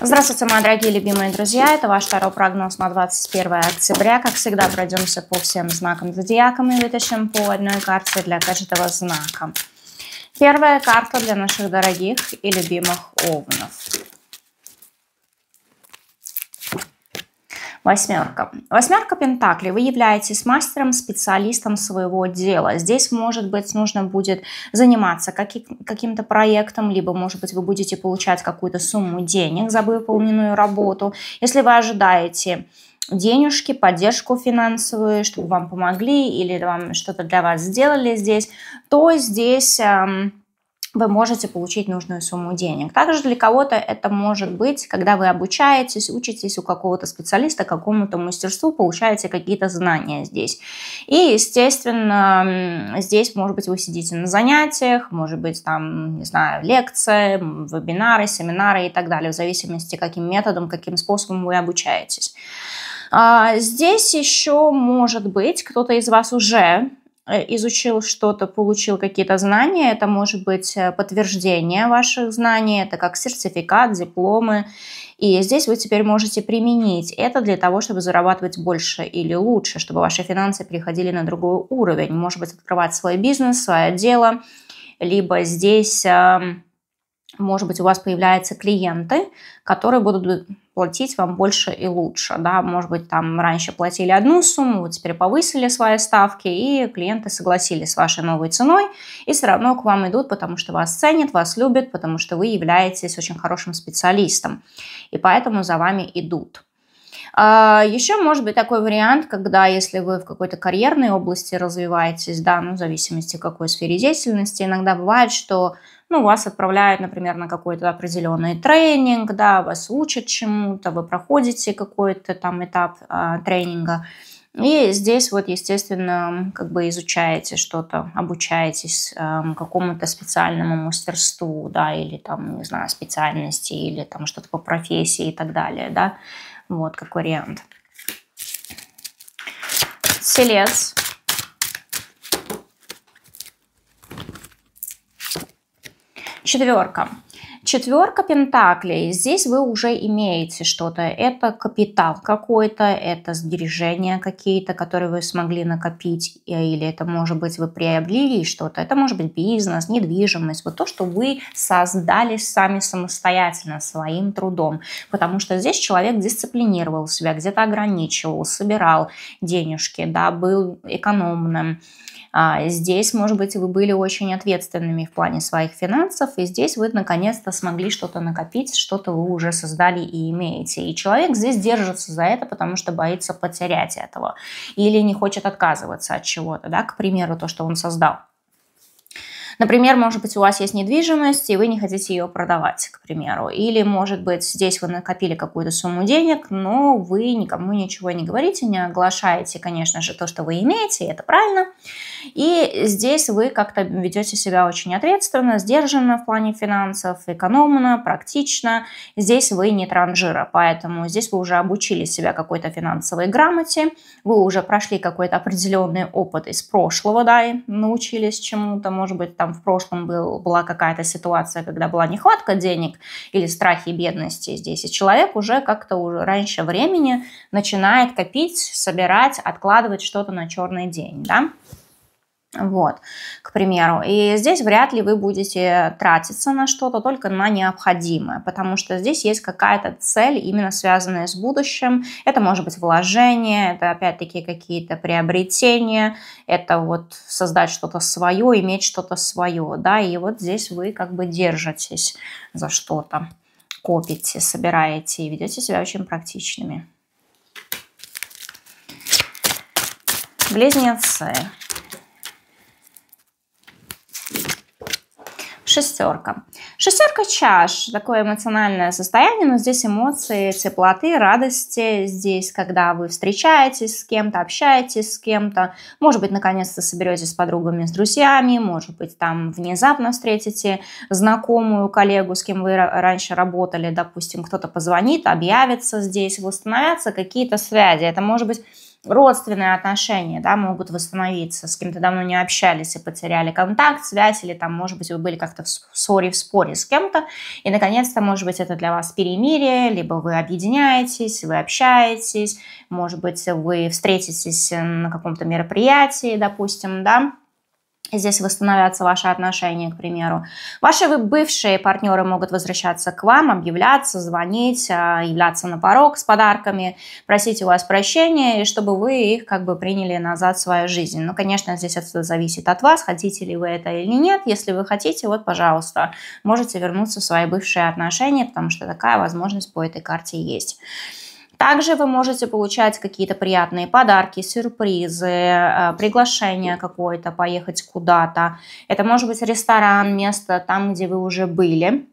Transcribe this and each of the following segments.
Здравствуйте, мои дорогие любимые друзья. Это ваш второй прогноз на 21 октября. Как всегда, пройдемся по всем знакам зодиака и вытащим по одной карте для каждого знака. Первая карта для наших дорогих и любимых овнов. Восьмерка. Восьмерка Пентакли. Вы являетесь мастером, специалистом своего дела. Здесь, может быть, нужно будет заниматься каким-то проектом, либо, может быть, вы будете получать какую-то сумму денег за выполненную работу. Если вы ожидаете денежки, поддержку финансовую, чтобы вам помогли или вам что-то для вас сделали здесь, то здесь... Эм, вы можете получить нужную сумму денег. Также для кого-то это может быть, когда вы обучаетесь, учитесь у какого-то специалиста, какому-то мастерству, получаете какие-то знания здесь. И, естественно, здесь, может быть, вы сидите на занятиях, может быть, там, не знаю, лекции, вебинары, семинары и так далее, в зависимости, каким методом, каким способом вы обучаетесь. А, здесь еще, может быть, кто-то из вас уже Э, изучил что-то, получил какие-то знания, это может быть э, подтверждение ваших знаний, это как сертификат, дипломы. И здесь вы теперь можете применить это для того, чтобы зарабатывать больше или лучше, чтобы ваши финансы переходили на другой уровень. Может быть, открывать свой бизнес, свое дело, либо здесь эм, может быть, у вас появляются клиенты, которые будут платить вам больше и лучше. Да? Может быть, там раньше платили одну сумму, вот теперь повысили свои ставки, и клиенты согласились с вашей новой ценой, и все равно к вам идут, потому что вас ценят, вас любят, потому что вы являетесь очень хорошим специалистом, и поэтому за вами идут. А, Еще может быть такой вариант, когда если вы в какой-то карьерной области развиваетесь, да, ну, в зависимости, какой сфере деятельности, иногда бывает, что ну, вас отправляют, например, на какой-то определенный тренинг, да, вас учат чему-то, вы проходите какой-то там этап э, тренинга, и здесь вот, естественно, как бы изучаете что-то, обучаетесь э, какому-то специальному мастерству, да, или там, не знаю, специальности, или там что-то по профессии и так далее, да вот как вариант. Селец. Четверка. Четверка пентаклей. Здесь вы уже имеете что-то. Это капитал какой-то, это сбережения какие-то, которые вы смогли накопить, э, или это может быть вы приобрели что-то, это может быть бизнес, недвижимость, вот то, что вы создали сами самостоятельно, своим трудом. Потому что здесь человек дисциплинировал себя, где-то ограничивал, собирал денежки, да, был экономным. А, здесь, может быть, вы были очень ответственными в плане своих финансов, и здесь вы наконец-то смогли что-то накопить, что-то вы уже создали и имеете. И человек здесь держится за это, потому что боится потерять этого или не хочет отказываться от чего-то, да, к примеру, то, что он создал. Например, может быть, у вас есть недвижимость, и вы не хотите ее продавать, к примеру. Или, может быть, здесь вы накопили какую-то сумму денег, но вы никому ничего не говорите, не оглашаете, конечно же, то, что вы имеете, и это правильно. И здесь вы как-то ведете себя очень ответственно, сдержанно в плане финансов, экономно, практично. Здесь вы не транжира, поэтому здесь вы уже обучили себя какой-то финансовой грамоте, вы уже прошли какой-то определенный опыт из прошлого, да, и научились чему-то, может быть, там в прошлом был, была какая-то ситуация, когда была нехватка денег или страхи бедности здесь, и человек уже как-то уже раньше времени начинает копить, собирать, откладывать что-то на черный день, да. Вот, к примеру. И здесь вряд ли вы будете тратиться на что-то, только на необходимое, потому что здесь есть какая-то цель, именно связанная с будущим. Это может быть вложение, это опять-таки какие-то приобретения, это вот создать что-то свое, иметь что-то свое, да, и вот здесь вы как бы держитесь за что-то, копите, собираете и ведете себя очень практичными. Близнецы. шестерка. Шестерка чаш, такое эмоциональное состояние, но здесь эмоции теплоты, радости. Здесь, когда вы встречаетесь с кем-то, общаетесь с кем-то, может быть, наконец-то соберетесь с подругами, с друзьями, может быть, там внезапно встретите знакомую коллегу, с кем вы раньше работали, допустим, кто-то позвонит, объявится здесь, восстановятся какие-то связи. Это может быть родственные отношения, да, могут восстановиться, с кем-то давно не общались и потеряли контакт, связь, или там, может быть, вы были как-то в ссоре, в споре с кем-то, и, наконец-то, может быть, это для вас перемирие, либо вы объединяетесь, вы общаетесь, может быть, вы встретитесь э, на каком-то мероприятии, допустим, да, здесь восстановятся ваши отношения, к примеру. Ваши бывшие партнеры могут возвращаться к вам, объявляться, звонить, а, являться на порог с подарками, просить у вас прощения, и чтобы вы их как бы приняли назад в свою жизнь. Ну, конечно, здесь это зависит от вас, хотите ли вы это или нет. Если вы хотите, вот, пожалуйста, можете вернуться в свои бывшие отношения, потому что такая возможность по этой карте есть. Также вы можете получать какие-то приятные подарки, сюрпризы, э, приглашение какое-то поехать куда-то. Это может быть ресторан, место там, где вы уже были.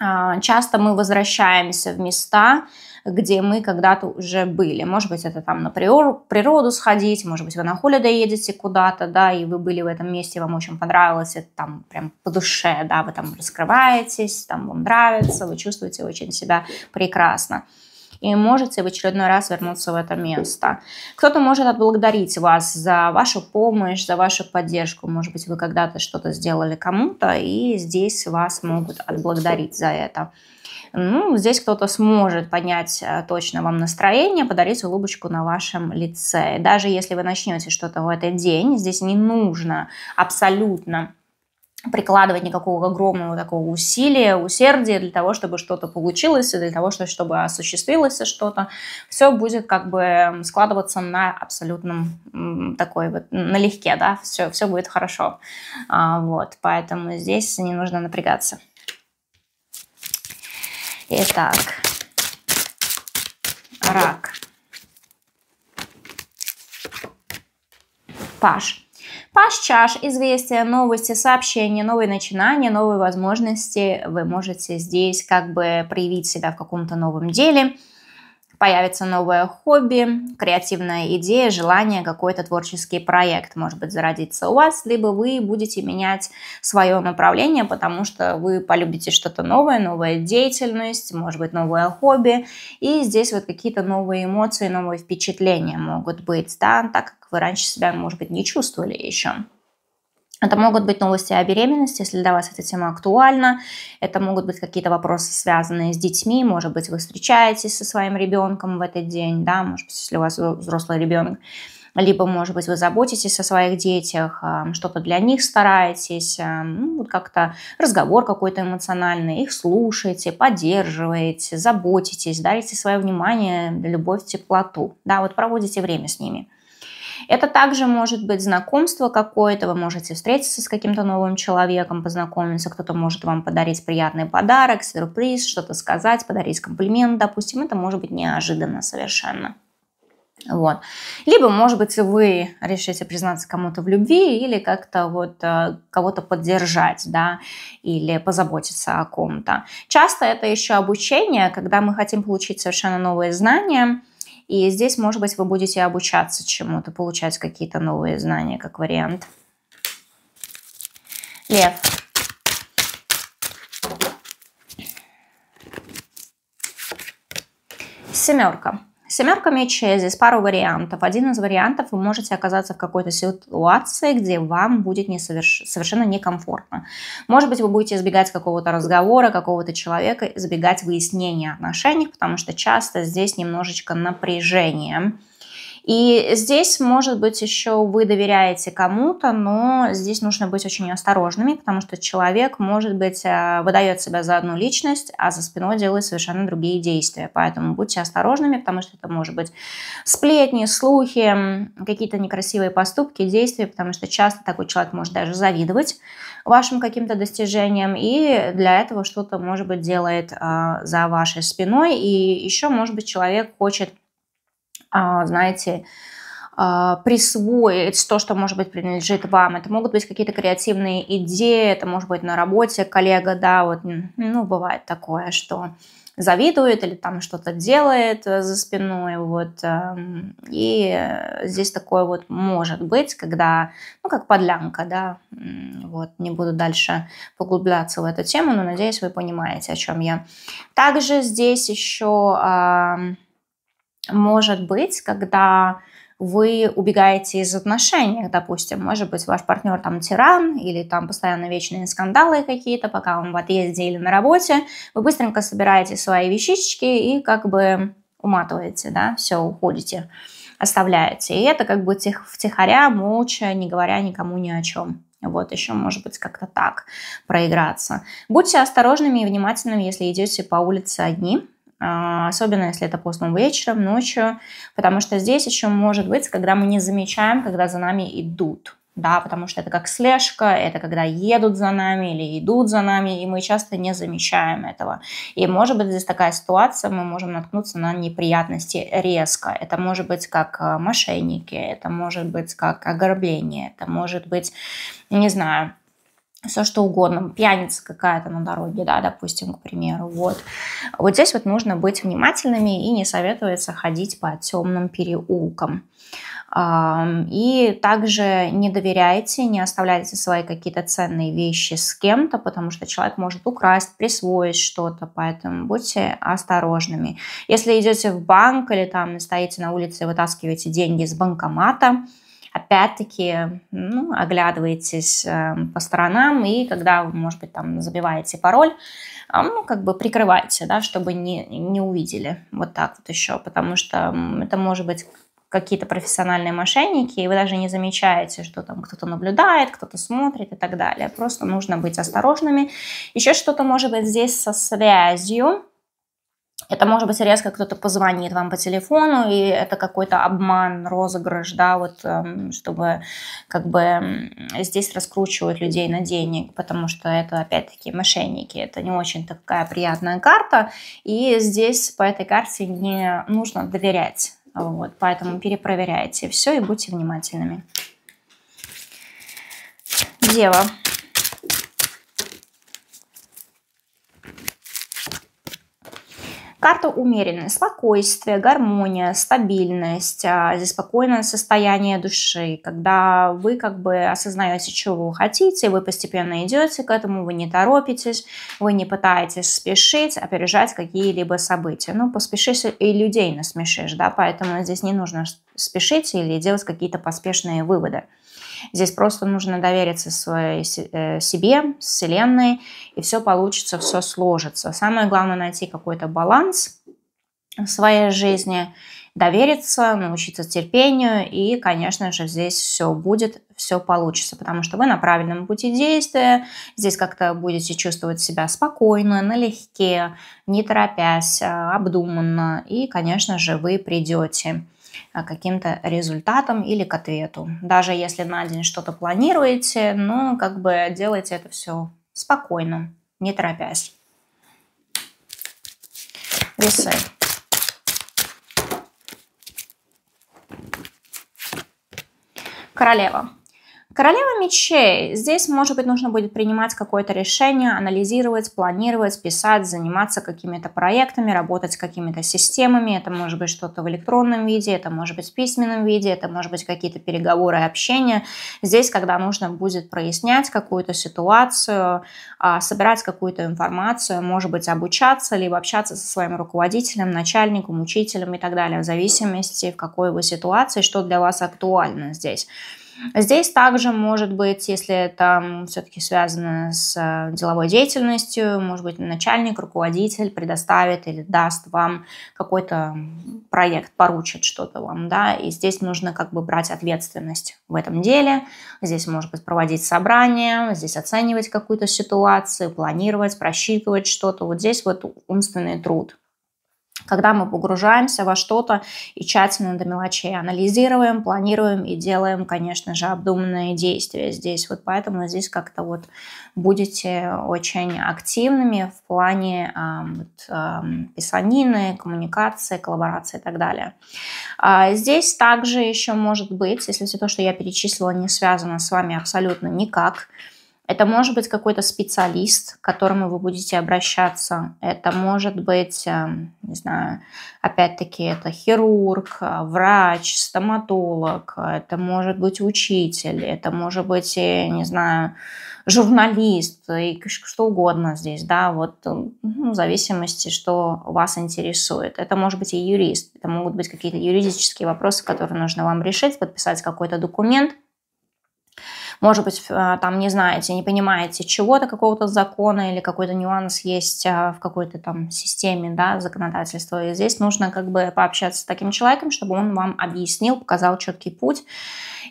А, часто мы возвращаемся в места, где мы когда-то уже были. Может быть, это там на природу сходить, может быть, вы на холиде едете куда-то, да, и вы были в этом месте, вам очень понравилось, это там прям по душе, да, вы там раскрываетесь, там вам нравится, вы чувствуете очень себя прекрасно и можете в очередной раз вернуться в это место. Кто-то может отблагодарить вас за вашу помощь, за вашу поддержку. Может быть, вы когда-то что-то сделали кому-то, и здесь вас могут отблагодарить за это. Ну, здесь кто-то сможет понять э, точно вам настроение, подарить улыбочку на вашем лице. даже если вы начнете что-то в этот день, здесь не нужно абсолютно прикладывать никакого огромного такого усилия, усердия для того, чтобы что-то получилось, и для того, чтобы осуществилось что-то. Все будет как бы складываться на абсолютном такой вот, налегке, да, все, все будет хорошо. А, вот, поэтому здесь не нужно напрягаться. Итак, рак. Паш. Паш известия, новости, сообщения, новые начинания, новые возможности. Вы можете здесь как бы проявить себя в каком-то новом деле – появится новое хобби, креативная идея, желание, какой-то творческий проект может быть зародится у вас, либо вы будете менять свое направление, потому что вы полюбите что-то новое, новая деятельность, может быть, новое хобби, и здесь вот какие-то новые эмоции, новые впечатления могут быть, да, так как вы раньше себя, может быть, не чувствовали еще. Это могут быть новости о беременности, если для вас эта тема актуальна. Это могут быть какие-то вопросы, связанные с детьми. Может быть, вы встречаетесь со своим ребенком в этот день, да, может быть, если у вас взрослый ребенок. Либо, может быть, вы заботитесь о своих детях, а, что-то для них стараетесь, а, ну, вот как-то разговор какой-то эмоциональный, их слушаете, поддерживаете, заботитесь, дарите свое внимание, любовь, теплоту, да, вот проводите время с ними – это также может быть знакомство какое-то, вы можете встретиться с каким-то новым человеком, познакомиться, кто-то может вам подарить приятный подарок, сюрприз, что-то сказать, подарить комплимент, допустим, это может быть неожиданно совершенно. Вот. Либо, может быть, вы решите признаться кому-то в любви или как-то вот э, кого-то поддержать, да, или позаботиться о ком-то. Часто это еще обучение, когда мы хотим получить совершенно новые знания – и здесь, может быть, вы будете обучаться чему-то, получать какие-то новые знания как вариант. Лев. Семерка. Семерка мечей здесь пару вариантов. Один из вариантов, вы можете оказаться в какой-то ситуации, где вам будет несоверш... совершенно некомфортно. Может быть, вы будете избегать какого-то разговора, какого-то человека, избегать выяснения отношений, потому что часто здесь немножечко напряжение и здесь, может быть, еще вы доверяете кому-то, но здесь нужно быть очень осторожными, потому что человек, может быть, э, выдает себя за одну личность, а за спиной делает совершенно другие действия. Поэтому будьте осторожными, потому что это может быть сплетни, слухи, какие-то некрасивые поступки, действия, потому что часто такой человек может даже завидовать вашим каким-то достижениям, и для этого что-то, может быть, делает э, за вашей спиной. И еще, может быть, человек хочет а, знаете, а, присвоить то, что, может быть, принадлежит вам. Это могут быть какие-то креативные идеи, это может быть на работе коллега, да, вот, ну, бывает такое, что завидует или там что-то делает э, за спиной, вот, эм, и здесь такое вот может быть, когда, ну, как подлянка, да, вот, не буду дальше поглубляться в эту тему, но надеюсь, вы понимаете, о чем я. Также здесь еще может быть, когда вы убегаете из отношений, допустим, может быть, ваш партнер там тиран или там постоянно вечные скандалы какие-то, пока он в отъезде или на работе, вы быстренько собираете свои вещички и как бы уматываете, да, все, уходите, оставляете. И это как бы тих, втихаря, молча, не говоря никому ни о чем. Вот еще, может быть, как-то так проиграться. Будьте осторожными и внимательными, если идете по улице одни, а, особенно если это поздно вечером, ночью, потому что здесь еще может быть, когда мы не замечаем, когда за нами идут, да, потому что это как слежка, это когда едут за нами или идут за нами, и мы часто не замечаем этого. И может быть здесь такая ситуация, мы можем наткнуться на неприятности резко. Это может быть как а, мошенники, это может быть как ограбление, это может быть, не знаю, все что угодно, пьяница какая-то на дороге, да, допустим, к примеру, вот. Вот здесь вот нужно быть внимательными и не советуется ходить по темным переулкам. И также не доверяйте, не оставляйте свои какие-то ценные вещи с кем-то, потому что человек может украсть, присвоить что-то, поэтому будьте осторожными. Если идете в банк или там стоите на улице и вытаскиваете деньги из банкомата, опять-таки ну, оглядываетесь э, по сторонам и когда может быть, там забиваете пароль, а, ну, как бы прикрывайте, да, чтобы не, не увидели вот так вот еще, потому что это может быть какие-то профессиональные мошенники, и вы даже не замечаете, что там кто-то наблюдает, кто-то смотрит и так далее. Просто нужно быть осторожными. Еще что-то может быть здесь со связью. Это может быть резко кто-то позвонит вам по телефону, и это какой-то обман, розыгрыш, да, вот эм, чтобы как бы эм, здесь раскручивают людей на денег, потому что это опять-таки мошенники, это не очень такая приятная карта, и здесь по этой карте не нужно доверять, вот, поэтому перепроверяйте все и будьте внимательными. Дева. Карта умеренная, спокойствие, гармония, стабильность, а, здесь спокойное состояние души, когда вы как бы осознаете, чего вы хотите, вы постепенно идете к этому, вы не торопитесь, вы не пытаетесь спешить, опережать какие-либо события. Ну, поспешишь и людей насмешишь, да, поэтому здесь не нужно спешить или делать какие-то поспешные выводы. Здесь просто нужно довериться своей, э, себе, Вселенной, и все получится, все сложится. Самое главное найти какой-то баланс в своей жизни, довериться, научиться терпению, и, конечно же, здесь все будет, все получится, потому что вы на правильном пути действия, здесь как-то будете чувствовать себя спокойно, налегке, не торопясь, а, обдуманно, и, конечно же, вы придете. Э, каким-то результатом или к ответу. Даже если на день что-то планируете, ну, как бы делайте это все спокойно, не торопясь. Весы. Королева. Королева мечей. Здесь, может быть, нужно будет принимать какое-то решение, анализировать, планировать, писать, заниматься какими-то проектами, работать с какими-то системами. Это может быть что-то в электронном виде, это может быть в письменном виде, это может быть какие-то переговоры и общение. Здесь, когда нужно будет прояснять какую-то ситуацию, а, собирать какую-то информацию, может быть, обучаться, либо общаться со своим руководителем, начальником, учителем и так далее, в зависимости, в какой вы ситуации, что для вас актуально здесь. Здесь также может быть, если это все-таки связано с э, деловой деятельностью, может быть, начальник, руководитель предоставит или даст вам какой-то проект, поручит что-то вам, да, и здесь нужно как бы брать ответственность в этом деле. Здесь может быть проводить собрания, здесь оценивать какую-то ситуацию, планировать, просчитывать что-то. Вот здесь вот умственный труд – когда мы погружаемся во что-то и тщательно до мелочей анализируем, планируем и делаем, конечно же, обдуманные действия здесь. Вот поэтому здесь как-то вот будете очень активными в плане а, вот, а, писанины, коммуникации, коллаборации и так далее. А, здесь также еще может быть, если все то, что я перечислила, не связано с вами абсолютно никак – это может быть какой-то специалист, к которому вы будете обращаться. Это может быть, эм, не знаю, опять-таки это хирург, э, врач, стоматолог. Это может быть учитель. Это может быть, э, не знаю, журналист э, и что угодно здесь, да, вот ну, в зависимости, что вас интересует. Это может быть и юрист, это могут быть какие-то юридические вопросы, которые нужно вам решить, подписать какой-то документ – может быть, э, там не знаете, не понимаете чего-то, какого-то закона или какой-то нюанс есть э, в какой-то там системе да, законодательства. И здесь нужно как бы пообщаться с таким человеком, чтобы он вам объяснил, показал четкий путь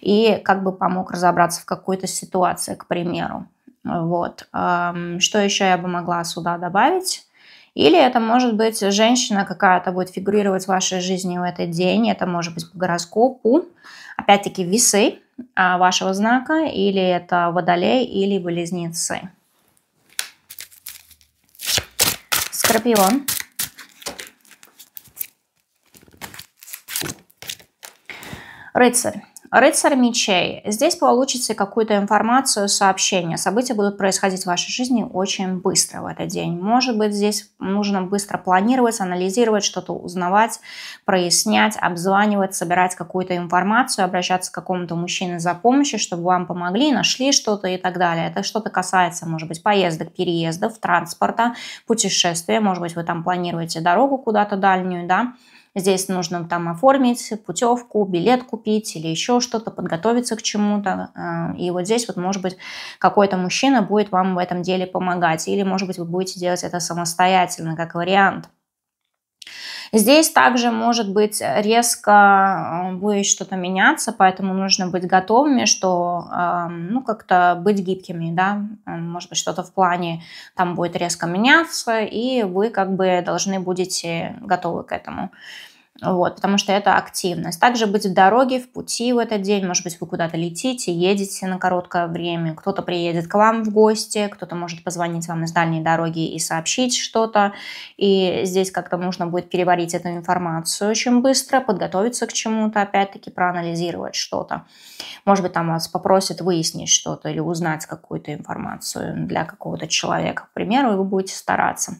и как бы помог разобраться в какой-то ситуации, к примеру. Вот. Эм, что еще я бы могла сюда добавить? Или это может быть женщина какая-то будет фигурировать в вашей жизни в этот день, это может быть по гороскопу. Опять-таки весы, а, вашего знака, или это водолей, или близнецы. Скорпион. Рыцарь. Рыцарь мечей. Здесь получите какую-то информацию, сообщение. События будут происходить в вашей жизни очень быстро в этот день. Может быть, здесь нужно быстро планировать, анализировать, что-то узнавать, прояснять, обзванивать, собирать какую-то информацию, обращаться к какому-то мужчине за помощью, чтобы вам помогли, нашли что-то и так далее. Это что-то касается, может быть, поездок, переездов, транспорта, путешествия. Может быть, вы там планируете дорогу куда-то дальнюю, да, Здесь нужно там оформить путевку, билет купить или еще что-то, подготовиться к чему-то. Э, и вот здесь вот, может быть, какой-то мужчина будет вам в этом деле помогать. Или, может быть, вы будете делать это самостоятельно, как вариант. Здесь также может быть резко э, будет что-то меняться, поэтому нужно быть готовыми, что эм, ну как-то быть гибкими, да, э, может быть что-то в плане там будет резко меняться, и вы как бы должны будете готовы к этому вот, потому что это активность. Также быть в дороге, в пути в этот день, может быть, вы куда-то летите, едете на короткое время, кто-то приедет к вам в гости, кто-то может позвонить вам из дальней дороги и сообщить что-то, и здесь как-то нужно будет переварить эту информацию очень быстро, подготовиться к чему-то, опять-таки проанализировать что-то. Может быть, там вас попросят выяснить что-то или узнать какую-то информацию для какого-то человека, к примеру, и вы будете стараться.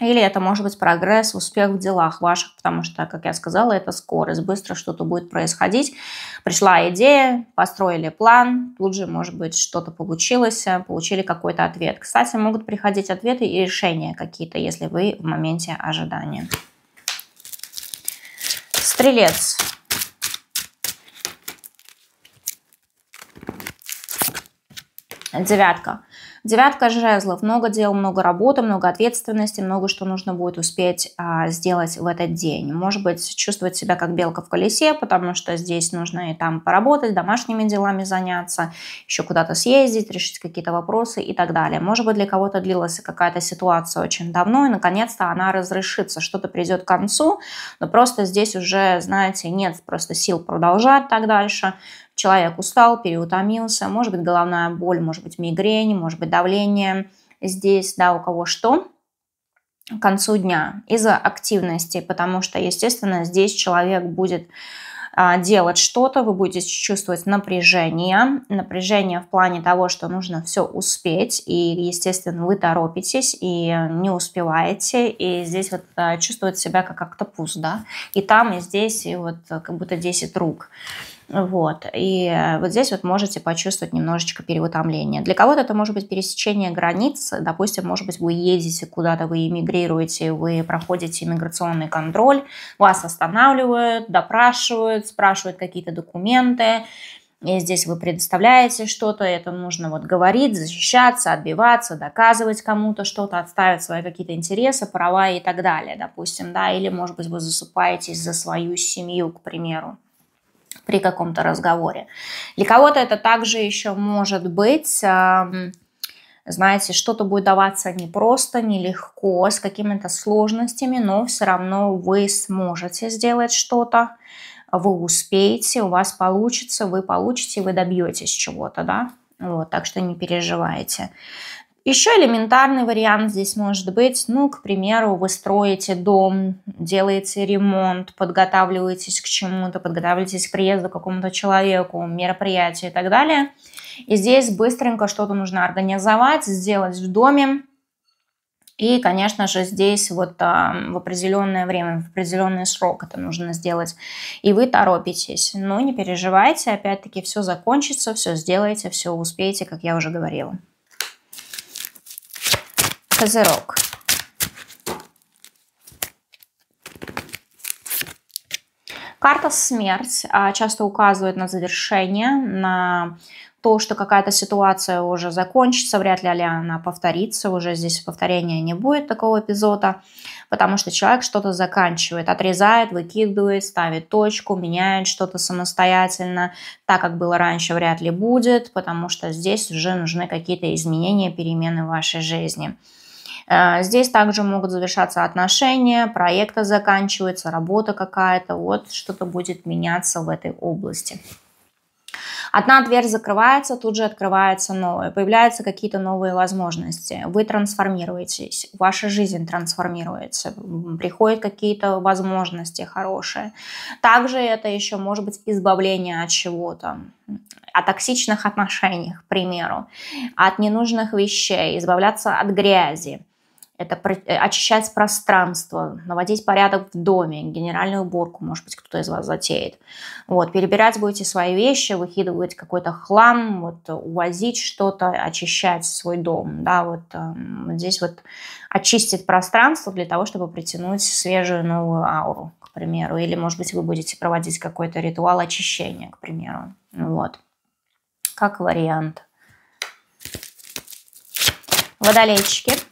Или это может быть прогресс, успех в делах ваших, потому что, как я сказала, это скорость, быстро что-то будет происходить. Пришла идея, построили план, тут же, может быть, что-то получилось, э, получили какой-то ответ. Кстати, могут приходить ответы и решения какие-то, если вы в моменте ожидания. Стрелец. Девятка. Девятка жезлов. Много дел, много работы, много ответственности, много что нужно будет успеть а, сделать в этот день. Может быть, чувствовать себя как белка в колесе, потому что здесь нужно и там поработать, домашними делами заняться, еще куда-то съездить, решить какие-то вопросы и так далее. Может быть, для кого-то длилась какая-то ситуация очень давно, и наконец-то она разрешится, что-то придет к концу, но просто здесь уже, знаете, нет просто сил продолжать так дальше, человек устал, переутомился, может быть головная боль, может быть мигрень, может быть давление здесь, да, у кого что к концу дня из-за активности, потому что, естественно, здесь человек будет а, делать что-то, вы будете чувствовать напряжение, напряжение в плане того, что нужно все успеть, и, естественно, вы торопитесь и не успеваете, и здесь вот а, чувствует себя как октопус, да, и там, и здесь, и вот как будто 10 рук. Вот. И э, вот здесь вот можете почувствовать немножечко переутомление. Для кого-то это может быть пересечение границ. Допустим, может быть, вы едете куда-то, вы эмигрируете, вы проходите иммиграционный контроль, вас останавливают, допрашивают, спрашивают какие-то документы, и здесь вы предоставляете что-то, это нужно вот говорить, защищаться, отбиваться, доказывать кому-то что-то, отставить свои какие-то интересы, права и так далее, допустим, да, или, может быть, вы засыпаетесь за свою семью, к примеру при каком-то разговоре. Для кого-то это также еще может быть знаете, что-то будет даваться не просто, нелегко, а с какими-то сложностями, но все равно вы сможете сделать что-то, вы успеете, у вас получится, вы получите, вы добьетесь чего-то, да, вот, так что не переживайте. Еще элементарный вариант здесь может быть, ну, к примеру, вы строите дом, делаете ремонт, подготавливаетесь к чему-то, подготавливаетесь к приезду к какому-то человеку, мероприятию и так далее. И здесь быстренько что-то нужно организовать, сделать в доме. И, конечно же, здесь вот а, в определенное время, в определенный срок это нужно сделать. И вы торопитесь. Но не переживайте, опять-таки все закончится, все сделаете, все успеете, как я уже говорила. Козерог. Карта «Смерть» а, часто указывает на завершение, на то, что какая-то ситуация уже закончится, вряд ли она повторится, уже здесь повторения не будет такого эпизода, потому что человек что-то заканчивает, отрезает, выкидывает, ставит точку, меняет что-то самостоятельно, так как было раньше, вряд ли будет, потому что здесь уже нужны какие-то изменения, перемены в вашей жизни. Э, здесь также могут завершаться отношения, проекта заканчивается, работа какая-то, вот что-то будет меняться в этой области. Одна дверь закрывается, тут же открывается новая, появляются какие-то новые возможности. Вы трансформируетесь, ваша жизнь трансформируется, приходят какие-то возможности хорошие. Также это еще может быть избавление от чего-то, о токсичных отношениях, к примеру, от ненужных вещей, избавляться от грязи это э, очищать пространство, наводить порядок в доме, генеральную уборку, может быть, кто-то из вас затеет. Вот, перебирать будете свои вещи, выкидывать какой-то хлам, вот, увозить что-то, очищать свой дом, да, вот, вот эм, здесь вот очистить пространство для того, чтобы притянуть свежую новую ауру, к примеру, или, может быть, вы будете проводить какой-то ритуал очищения, к примеру, вот, как вариант. Водолейчики –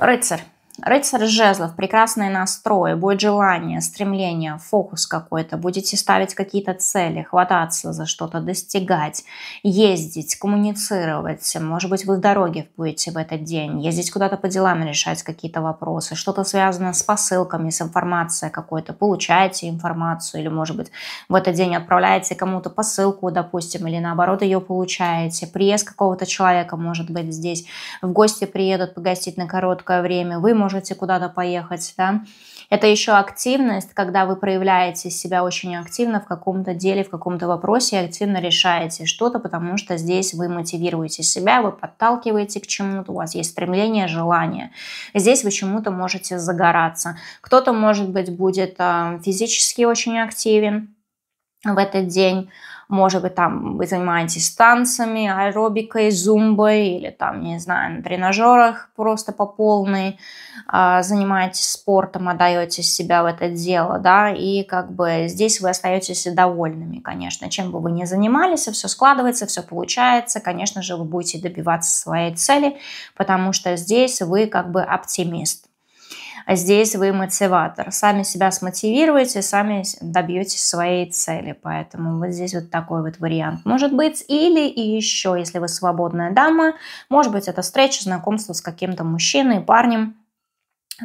Rötser Рыцарь жезлов, прекрасные настрои, будет желание, стремление, фокус какой-то. Будете ставить какие-то цели, хвататься за что-то, достигать, ездить, коммуницировать. Может быть, вы в дороге будете в этот день, ездить куда-то по делам, решать какие-то вопросы. Что-то связано с посылками, с информацией какой-то. Получаете информацию или, может быть, в этот день отправляете кому-то посылку, допустим, или наоборот ее получаете. Приезд какого-то человека, может быть, здесь в гости приедут погостить на короткое время. Вы, можете можете куда-то поехать, да. Это еще активность, когда вы проявляете себя очень активно в каком-то деле, в каком-то вопросе, активно решаете что-то, потому что здесь вы мотивируете себя, вы подталкиваете к чему-то, у вас есть стремление, желание. Здесь вы чему-то можете загораться. Кто-то, может быть, будет э, физически очень активен в этот день, может быть, там вы занимаетесь танцами, аэробикой, зумбой или там, не знаю, на тренажерах просто по полной а, занимаетесь спортом, отдаете себя в это дело, да, и как бы здесь вы остаетесь довольными, конечно, чем бы вы ни занимались, все складывается, все получается, конечно же, вы будете добиваться своей цели, потому что здесь вы как бы оптимист а здесь вы мотиватор. Сами себя смотивируете, сами добьетесь своей цели. Поэтому вот здесь вот такой вот вариант может быть. Или и еще, если вы свободная дама, может быть это встреча, знакомство с каким-то мужчиной, парнем,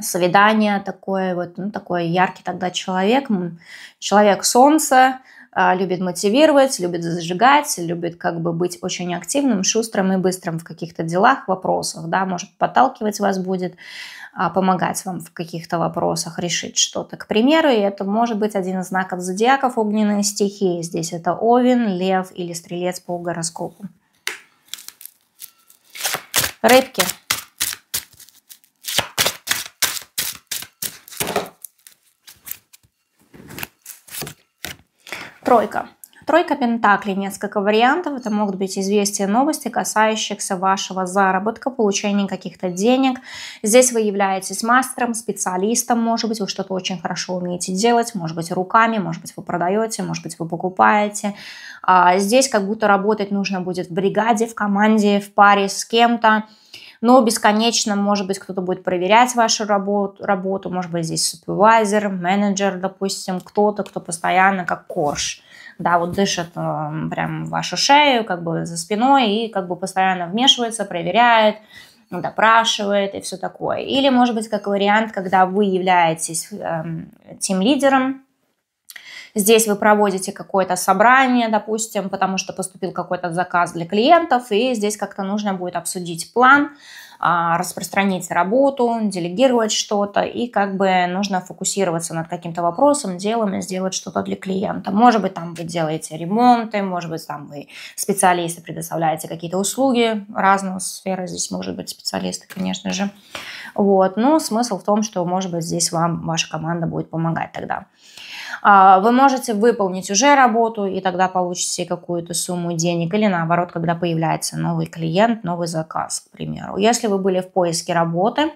свидание такое вот, ну такой яркий тогда человек, человек солнца, а, любит мотивировать, любит зажигать, любит как бы быть очень активным, шустрым и быстрым в каких-то делах, вопросах, да, может подталкивать вас будет, а, помогать вам в каких-то вопросах решить что-то. К примеру, и это может быть один из знаков зодиаков огненной стихии. Здесь это Овен, Лев или Стрелец по гороскопу. Рыбки. Тройка. Тройка Пентаклей, несколько вариантов. Это могут быть известия, новости, касающиеся вашего заработка, получения каких-то денег. Здесь вы являетесь мастером, специалистом, может быть, вы что-то очень хорошо умеете делать, может быть, руками, может быть, вы продаете, может быть, вы покупаете. А здесь как будто работать нужно будет в бригаде, в команде, в паре с кем-то но бесконечно, может быть, кто-то будет проверять вашу работу, работу может быть, здесь супервайзер, менеджер, допустим, кто-то, кто постоянно как корж, да, вот дышит э, прям вашу шею, как бы за спиной и как бы постоянно вмешивается, проверяет, допрашивает и все такое. Или, может быть, как вариант, когда вы являетесь э, тим-лидером, Здесь вы проводите какое-то собрание, допустим, потому что поступил какой-то заказ для клиентов, и здесь как-то нужно будет обсудить план, а, распространить работу, делегировать что-то, и как бы нужно фокусироваться над каким-то вопросом, делом и сделать что-то для клиента. Может быть, там вы делаете ремонты, может быть, там вы специалисты предоставляете какие-то услуги разного сферы, здесь может быть специалисты, конечно же. Вот. Но смысл в том, что, может быть, здесь вам ваша команда будет помогать тогда. А, вы можете выполнить уже работу, и тогда получите какую-то сумму денег, или наоборот, когда появляется новый клиент, новый заказ, к примеру. Если вы были в поиске работы,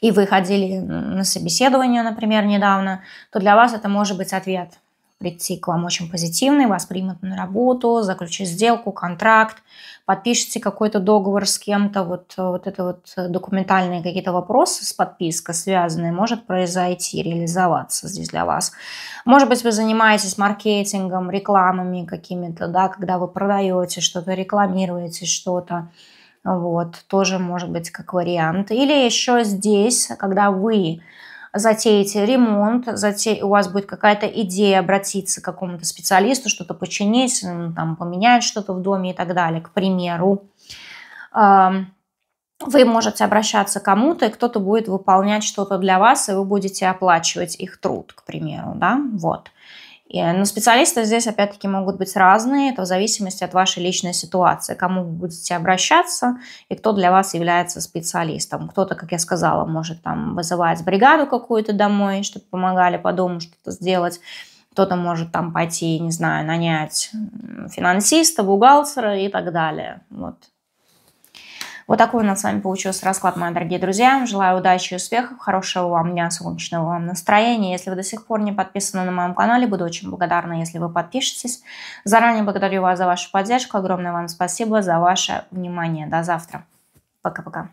и вы ходили на собеседование, например, недавно, то для вас это может быть ответ – прийти к вам очень позитивный, вас примут на работу, заключат сделку, контракт, подпишете какой-то договор с кем-то, вот, э, вот это вот э, документальные какие-то вопросы с подпиской связанные может произойти, реализоваться здесь для вас. Может быть, вы занимаетесь маркетингом, рекламами какими-то, да, когда вы продаете что-то, рекламируете что-то, вот, тоже может быть как вариант. Или еще здесь, когда вы затеете ремонт, зате... у вас будет какая-то идея обратиться к какому-то специалисту, что-то починить, ну, там, поменять что-то в доме и так далее, к примеру. Вы можете обращаться к кому-то, и кто-то будет выполнять что-то для вас, и вы будете оплачивать их труд, к примеру, да, вот. Э, но специалисты здесь, опять-таки, могут быть разные. Это в зависимости от вашей личной ситуации, кому вы будете обращаться и кто для вас является специалистом. Кто-то, как я сказала, может там вызывать бригаду какую-то домой, чтобы помогали по дому что-то сделать. Кто-то может там пойти, не знаю, нанять финансиста, бухгалтера и так далее. Вот вот такой у нас с вами получился расклад, мои дорогие друзья. Желаю удачи и успехов, хорошего вам дня, солнечного вам настроения. Если вы до сих пор не подписаны на моем канале, буду очень благодарна, если вы подпишетесь. Заранее благодарю вас за вашу поддержку. Огромное вам спасибо за ваше внимание. До завтра. Пока-пока.